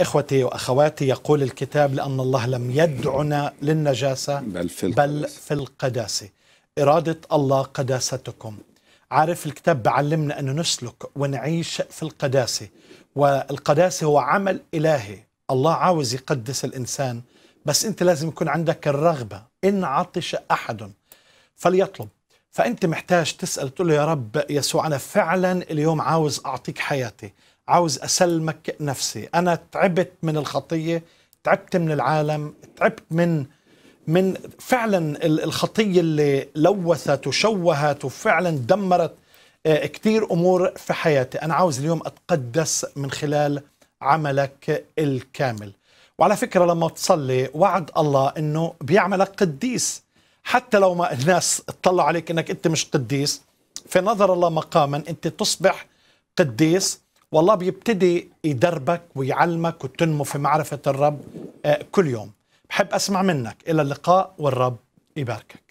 إخوتي وأخواتي يقول الكتاب لأن الله لم يدعنا للنجاسة بل في القداسة, بل في القداسة. إرادة الله قداستكم عارف الكتاب بعلمنا أن نسلك ونعيش في القداسة والقداسة هو عمل إلهي الله عاوز يقدس الإنسان بس أنت لازم يكون عندك الرغبة إن عطش أحد فليطلب فأنت محتاج تسأل تقول له يا رب يسوع أنا فعلا اليوم عاوز أعطيك حياتي عاوز أسلمك نفسي أنا تعبت من الخطية تعبت من العالم تعبت من من فعلا الخطية اللي لوثت وشوهت وفعلا دمرت آه، كثير أمور في حياتي أنا عاوز اليوم أتقدس من خلال عملك الكامل وعلى فكرة لما تصلي وعد الله أنه بيعملك قديس حتى لو ما الناس اطلعوا عليك أنك أنت مش قديس في نظر الله مقاما أنت تصبح قديس والله بيبتدي يدربك ويعلمك وتنمو في معرفة الرب آه، كل يوم بحب أسمع منك إلى اللقاء والرب يباركك